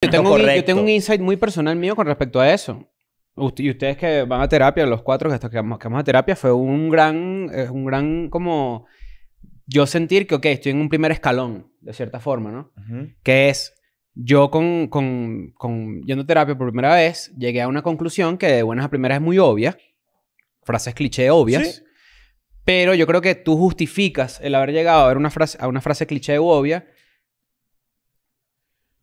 Yo tengo, un, insight muy personal mío con respecto a eso. y ustedes que van a terapia, los cuatro que, vamos, que vamos a terapia, fue un gran, un gran como yo sentir que, ok, estoy en un primer escalón, de cierta forma, ¿no? Que es, yo con, con, con, yendo a terapia por primera vez, llegué a una conclusión que de buenas a primeras es muy obvia, frases cliché obvias, pero yo creo que tú justificas el haber llegado a, ver una frase, a una frase cliché u obvia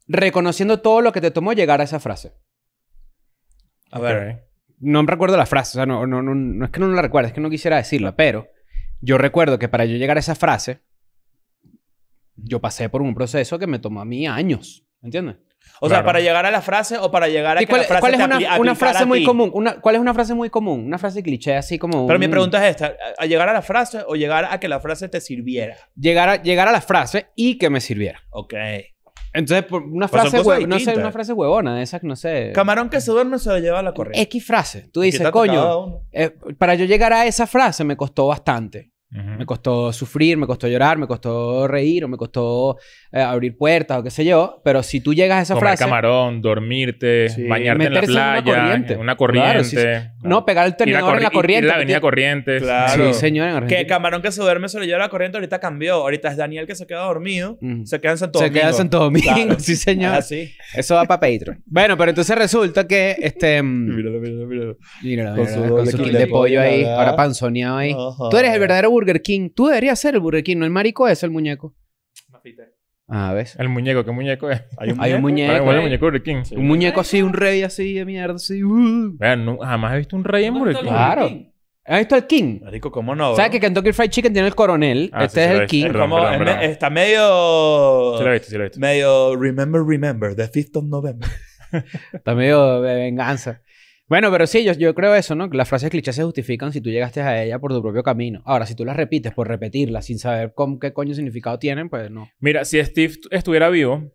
reconociendo todo lo que te tomó llegar a esa frase. A ver, no me recuerdo la frase, o sea, no, no, no, es que no la recuerde. es que no quisiera decirla, pero yo recuerdo que para yo llegar a esa frase, yo pasé por un proceso que me tomó a mí años, ¿entiendes? O sea, para llegar a la frase o para llegar a que la frase ¿cuál es te una, frase muy común? Una, ¿Cuál es una frase muy común? Una frase cliché así como. Pero mi pregunta es esta: ¿a llegar a la frase o llegar a que la frase te sirviera? Llegar a, llegar a la frase y que me sirviera. Ok. Entonces, una pues frase, no sé, una frase huevona, de esas, no sé. Camarón que se duerme se lo lleva a la corriente. X frase. Tú dices, coño, eh, para yo llegar a esa frase me costó bastante. Me costó sufrir, me costó llorar, me costó reír o me costó eh, abrir puertas o qué sé yo. Pero si tú llegas a esa Comer frase... camarón, dormirte, bañarte en la playa, una corriente. una corriente No, pegar el terminador en la corriente. Ir la avenida Corrientes. Claro. Sí, señor. Que el camarón que se duerme se lo lleva a la corriente ahorita cambió. Ahorita es Daniel que se queda dormido. Mm. Se queda en Santo Domingo. Se queda en Santo Domingo, sí señor. Así. Eso va para Patreon. bueno, pero entonces resulta que este... Mm, míralo, míralo, Con su, kit de pollo ahí. Ahora panzoneado ahí. Tú eres el verdadero burro. Burger King. Tú deberías ser el Burger King, no el marico es el muñeco. Ah, ¿ves? El muñeco, ¿qué muñeco es? Hay un muñeco. Hay un muñeco, eh. Burger King. Un muñeco así, un rey así de mierda, así. Vean, uh. jamás he visto un rey en Burger King. Claro. ¿Has visto el King? Marico, ¿cómo no? ¿Sabes que Kentucky Fried Chicken tiene el coronel? Ah, este es el King. Eh, está medio. Sí lo he visto, sí lo he visto. Medio Remember, Remember, The 5th of November. está medio de venganza. Bueno, pero sí, yo, creo eso, ¿no? Que las frases clichés se justifican si tú llegaste a ella por tu propio camino. Ahora, si tú las repites por repetirlas sin saber qué coño significado tienen, pues no. Mira, si Steve estuviera vivo,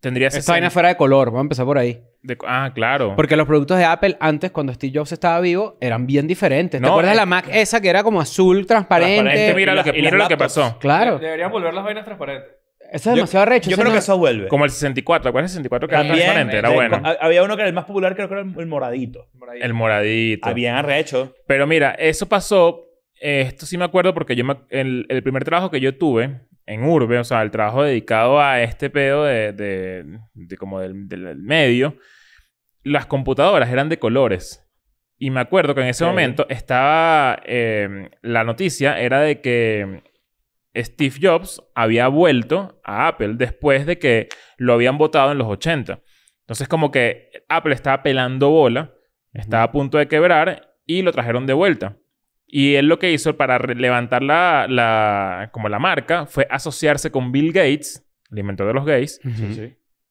tendría... Esta vaina fuera de color, vamos a empezar por ahí. ah, claro. Porque los productos de Apple antes, cuando Steve Jobs estaba vivo, eran bien diferentes. No, ¿Te acuerdas de la Mac esa que era como azul, transparente? transparente mira, lo, que, mira lo que pasó. Claro. Deberían volver las vainas transparentes. Eso es demasiado recho. Yo creo que eso vuelve. Como el 64, ¿cuál el 64 que era Era bueno. Había uno que era el más popular, creo que era el moradito. El moradito. Habían arrecho. Pero mira, eso pasó. Eh, esto sí me acuerdo porque yo el, primer trabajo que yo tuve en Urbe, o sea, el trabajo dedicado a este pedo de, de- como del, medio, las computadoras eran de colores. Y me acuerdo que en ese momento estaba. Eh, la noticia era de que Steve Jobs había vuelto a Apple después de que lo habían votado en los 80. Entonces como que Apple estaba pelando bola, estaba a punto de quebrar y lo trajeron de vuelta. Y él lo que hizo para levantar la, como la marca fue asociarse con Bill Gates, el inventor de los gays,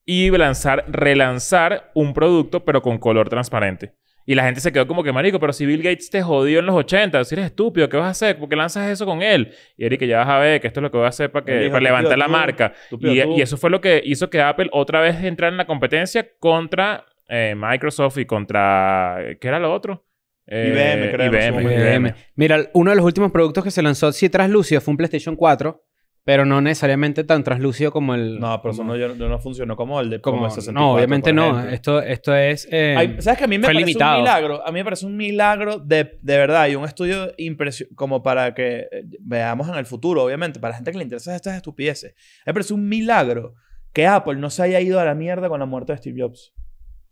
y lanzar, relanzar un producto pero con color transparente. Y la gente se quedó como que, marico, pero si Bill Gates te jodió en los 80, si eres estúpido, ¿qué vas a hacer? ¿Por qué lanzas eso con él? Y Eric, ya vas a ver que esto es lo que voy a hacer para, que, para levantar la marca. E, y, eso fue lo que hizo que Apple otra vez entrara en la competencia contra eh, Microsoft y contra... ¿Qué era lo otro? Eh, IBM, creo. Mira, uno de los últimos productos que se lanzó si traslúcido fue un PlayStation 4 pero no necesariamente tan translúcido como el... No, pero eso no, yo- no funcionó como el de como, no, obviamente no. Esto, esto es... Eh, ¿Sabes que a mí me parece un milagro? A mí me parece un milagro de, verdad y un estudio impresionante como para que eh, veamos en el futuro, obviamente, para la gente que le interesa estas estupideces. A mí me parece un milagro que Apple no se haya ido a la mierda con la muerte de Steve Jobs.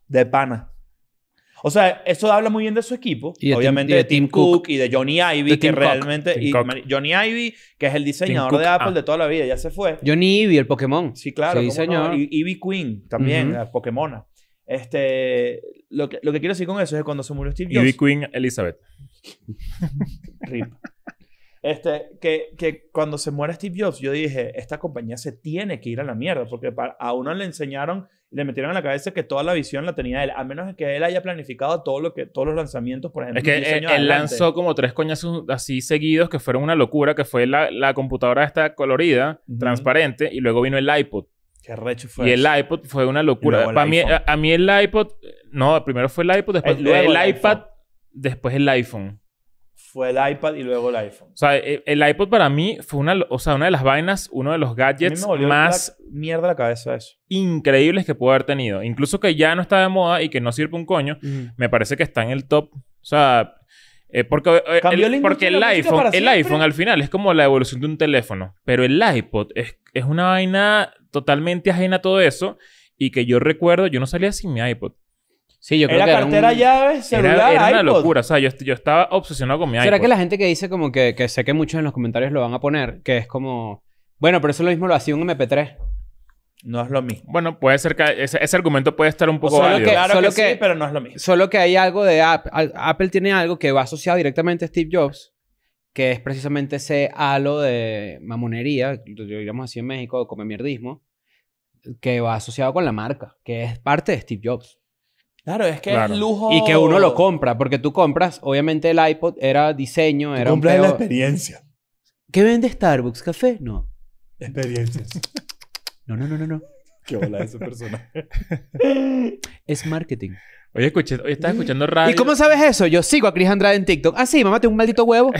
De pana. O sea, eso habla muy bien de su equipo. obviamente de, Tim Cook, y de Johnny Ivy, que realmente. Johnny Ivy, que es el diseñador de Apple ah. de toda la vida, ya se fue. Johnny Ivy, el Pokémon. Sí, claro. Y Ivy Queen también, la Pokémona. Este, lo que, quiero decir con eso es cuando se murió Steve Jobs. Ivy Queen Elizabeth. Rip. Este, que, cuando se muere Steve Jobs, yo dije, esta compañía se tiene que ir a la mierda, porque a uno le enseñaron, le metieron en la cabeza que toda la visión la tenía él, a menos que él haya planificado todo lo que, todos los lanzamientos, por ejemplo. que él, lanzó como tres coñazos así seguidos que fueron una locura, que fue la, computadora esta colorida, transparente, y luego vino el iPod. Qué recho fue. Y el iPod fue una locura. mí, a, mí el iPod, no, primero fue el iPod, después eh, el, el, después el iPhone fue el iPad y luego el iPhone. O sea, e, el iPod para mí fue una, o sea, una de las vainas, uno de los gadgets más la mierda la cabeza eso. increíbles que puedo haber tenido. Incluso que ya no está de moda y que no sirve un coño, me parece que está en el top. O sea, eh, eh, porque, el, porque el iPhone, el iPhone al final es como la evolución de un teléfono, pero el iPod es, es una vaina totalmente ajena a todo eso y que yo recuerdo, yo no salía sin mi iPod. Sí, yo creo que era cartera, llave, celular, Era, era una locura. O sea, yo, yo, estaba obsesionado con mi iPod. ¿Será que la gente que dice como que, que sé que muchos en los comentarios lo van a poner, que es como... Bueno, pero eso lo mismo lo hacía un MP3. No es lo mismo. Bueno, puede ser que ese, ese argumento puede estar un poco solo válido. Que, solo que, sí, pero no es lo mismo. Solo que hay algo de Apple. Apple tiene algo que va asociado directamente a Steve Jobs, que es precisamente ese halo de mamonería, digamos así en México, come mierdismo, que va asociado con la marca, que es parte de Steve Jobs. Claro, es que es lujo. Y que uno lo compra, porque tú compras, obviamente el iPod era diseño, era. Compras la experiencia. ¿Qué vende Starbucks? ¿Café? No. Experiencias. No, no, no, no, no. Qué bola de esa persona. es marketing. Oye, escuché, hoy estaba escuchando radio. ¿Y cómo sabes eso? Yo sigo a Cris Andrade en TikTok. Ah, sí, mamá, tengo un maldito huevo.